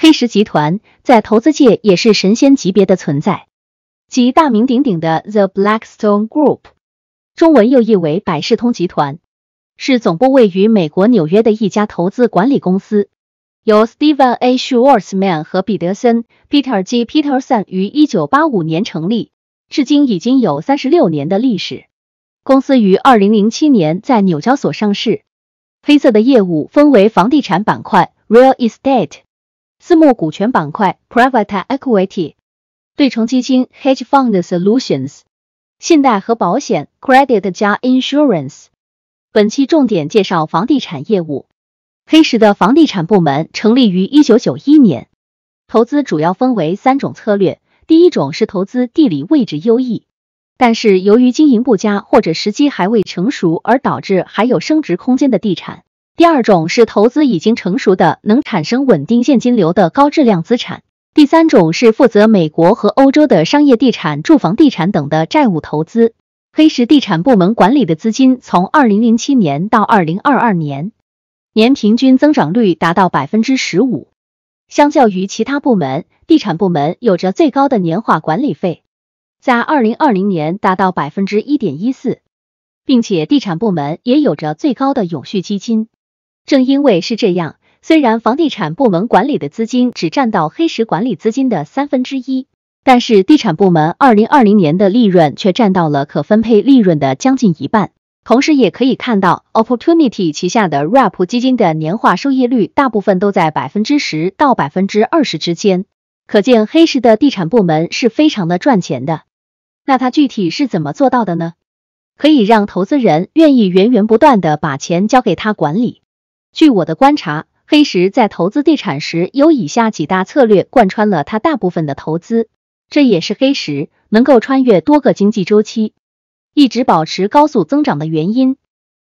黑石集团在投资界也是神仙级别的存在，即大名鼎鼎的 The Blackstone Group，中文又译为百事通集团，是总部位于美国纽约的一家投资管理公司，由 Steven A Schwartzman 和彼得森 Peter G. Peterson 于1985年成立，至今已经有三十六年的历史。公司于2007年在纽交所上市。黑色的业务分为房地产板块 （Real Estate）。私募股权板块 （Private Equity）、对冲基金 （Hedge Fund Solutions）、信贷和保险 （Credit 加 Insurance）。本期重点介绍房地产业务。黑石的房地产部门成立于一九九一年，投资主要分为三种策略：第一种是投资地理位置优异，但是由于经营不佳或者时机还未成熟而导致还有升值空间的地产。第二种是投资已经成熟的、能产生稳定现金流的高质量资产。第三种是负责美国和欧洲的商业地产、住房地产等的债务投资。黑石地产部门管理的资金从2007年到2022年，年平均增长率达到百分之十五。相较于其他部门，地产部门有着最高的年化管理费，在2020年达到百分之一点一四，并且地产部门也有着最高的永续基金。正因为是这样，虽然房地产部门管理的资金只占到黑石管理资金的三分之一，但是地产部门二零二零年的利润却占到了可分配利润的将近一半。同时，也可以看到 Opportunity 旗下的 RAP 基金的年化收益率大部分都在百分之十到百分之二十之间。可见，黑石的地产部门是非常的赚钱的。那它具体是怎么做到的呢？可以让投资人愿意源源不断的把钱交给他管理。据我的观察，黑石在投资地产时有以下几大策略贯穿了他大部分的投资，这也是黑石能够穿越多个经济周期，一直保持高速增长的原因。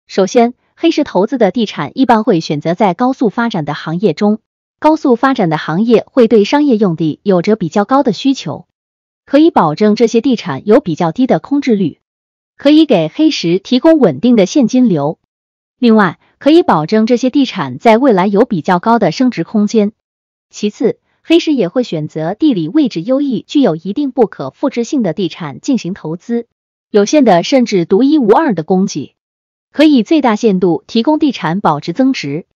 首先，黑石投资的地产一般会选择在高速发展的行业中，高速发展的行业会对商业用地有着比较高的需求，可以保证这些地产有比较低的空置率，可以给黑石提供稳定的现金流。另外，可以保证这些地产在未来有比较高的升值空间。其次，黑市也会选择地理位置优异、具有一定不可复制性的地产进行投资，有限的甚至独一无二的供给，可以最大限度提供地产保值增值。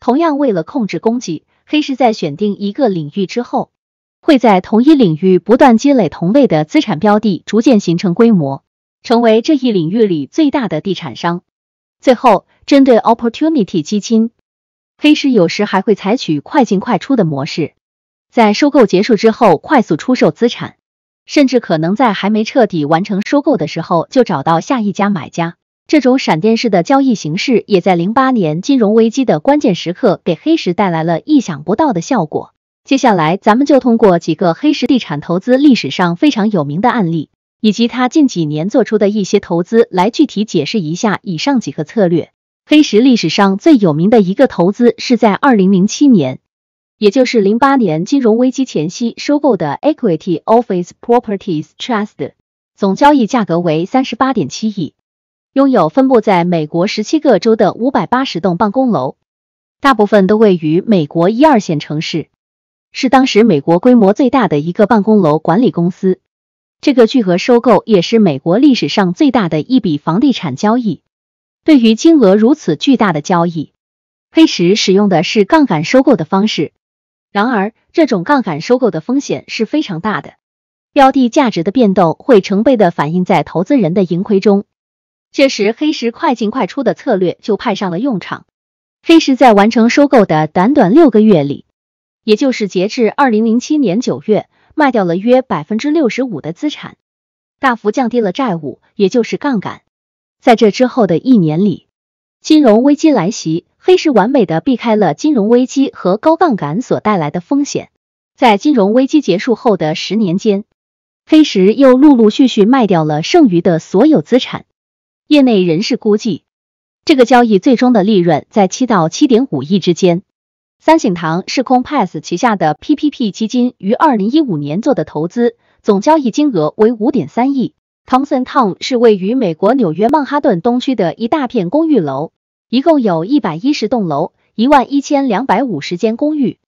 同样，为了控制供给，黑市在选定一个领域之后，会在同一领域不断积累同类的资产标的，逐渐形成规模，成为这一领域里最大的地产商。最后，针对 opportunity 基金，黑石有时还会采取快进快出的模式，在收购结束之后快速出售资产，甚至可能在还没彻底完成收购的时候就找到下一家买家。这种闪电式的交易形式，也在零八年金融危机的关键时刻给黑石带来了意想不到的效果。接下来，咱们就通过几个黑石地产投资历史上非常有名的案例。以及他近几年做出的一些投资，来具体解释一下以上几个策略。黑石历史上最有名的一个投资是在二零零七年，也就是零八年金融危机前夕收购的 Equity Office Properties Trust，总交易价格为三十八点七亿，拥有分布在美国十七个州的五百八十栋办公楼，大部分都位于美国一二线城市，是当时美国规模最大的一个办公楼管理公司。这个巨额收购也是美国历史上最大的一笔房地产交易。对于金额如此巨大的交易，黑石使用的是杠杆收购的方式。然而，这种杠杆收购的风险是非常大的，标的价值的变动会成倍的反映在投资人的盈亏中。这时，黑石快进快出的策略就派上了用场。黑石在完成收购的短短六个月里，也就是截至二零零七年九月。卖掉了约百分之六十五的资产，大幅降低了债务，也就是杠杆。在这之后的一年里，金融危机来袭，黑石完美的避开了金融危机和高杠杆所带来的风险。在金融危机结束后的十年间，黑石又陆陆续续卖掉了剩余的所有资产。业内人士估计，这个交易最终的利润在七到七点五亿之间。三省堂是空 p a s s 旗下的 PPP 基金于二零一五年做的投资，总交易金额为五点三亿。Thompson Town 是位于美国纽约曼哈顿东区的一大片公寓楼，一共有一百一十栋楼，一万一千两百五十间公寓。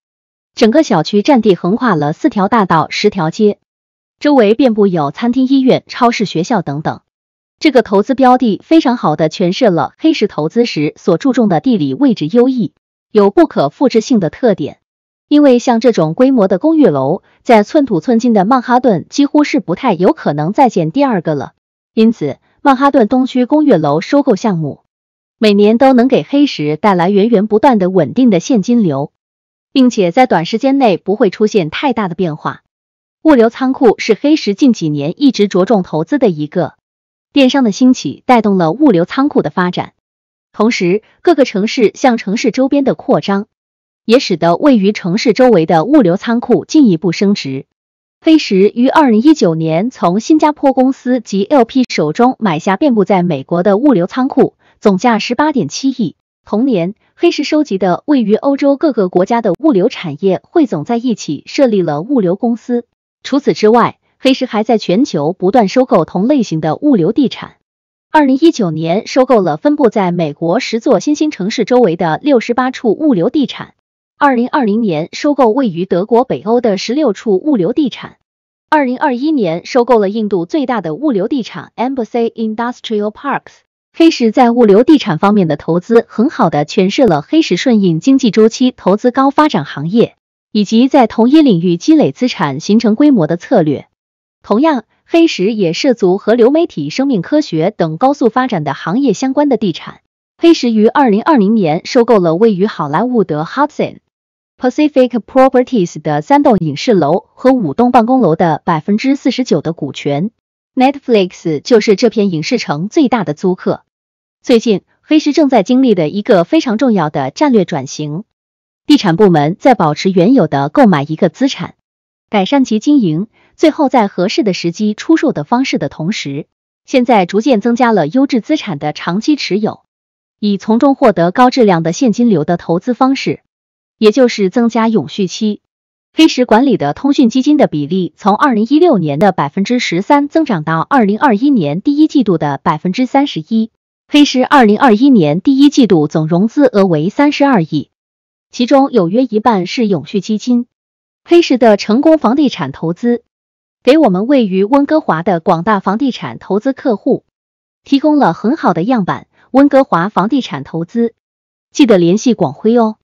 整个小区占地横跨了四条大道、十条街，周围遍布有餐厅、医院、超市、学校等等。这个投资标的非常好的诠释了黑石投资时所注重的地理位置优异。有不可复制性的特点，因为像这种规模的公寓楼，在寸土寸金的曼哈顿几乎是不太有可能再建第二个了。因此，曼哈顿东区公寓楼收购项目每年都能给黑石带来源源不断的稳定的现金流，并且在短时间内不会出现太大的变化。物流仓库是黑石近几年一直着重投资的一个。电商的兴起带动了物流仓库的发展。同时，各个城市向城市周边的扩张，也使得位于城市周围的物流仓库进一步升值。黑石于二零一九年从新加坡公司及 LP 手中买下遍布在美国的物流仓库，总价十八点七亿。同年，黑石收集的位于欧洲各个国家的物流产业汇总在一起，设立了物流公司。除此之外，黑石还在全球不断收购同类型的物流地产。二零一九年收购了分布在美国十座新兴城市周围的六十八处物流地产，二零二零年收购位于德国北欧的十六处物流地产，二零二一年收购了印度最大的物流地产 Embassy Industrial Parks。黑石在物流地产方面的投资，很好的诠释了黑石顺应经济周期、投资高发展行业，以及在同一领域积累资产、形成规模的策略。同样，黑石也涉足和流媒体、生命科学等高速发展的行业相关的地产。黑石于二零二零年收购了位于好莱坞的 Hudson Pacific Properties 的三栋影视楼和五栋办公楼的百分之四十九的股权。Netflix 就是这片影视城最大的租客。最近，黑石正在经历的一个非常重要的战略转型：地产部门在保持原有的购买一个资产，改善其经营。最后，在合适的时机出售的方式的同时，现在逐渐增加了优质资产的长期持有，以从中获得高质量的现金流的投资方式，也就是增加永续期。黑石管理的通讯基金的比例从二零一六年的百分之十三增长到二零二一年第一季度的百分之三十一。黑石二零二一年第一季度总融资额为三十二亿，其中有约一半是永续基金。黑石的成功房地产投资。给我们位于温哥华的广大房地产投资客户提供了很好的样板。温哥华房地产投资，记得联系广辉哦。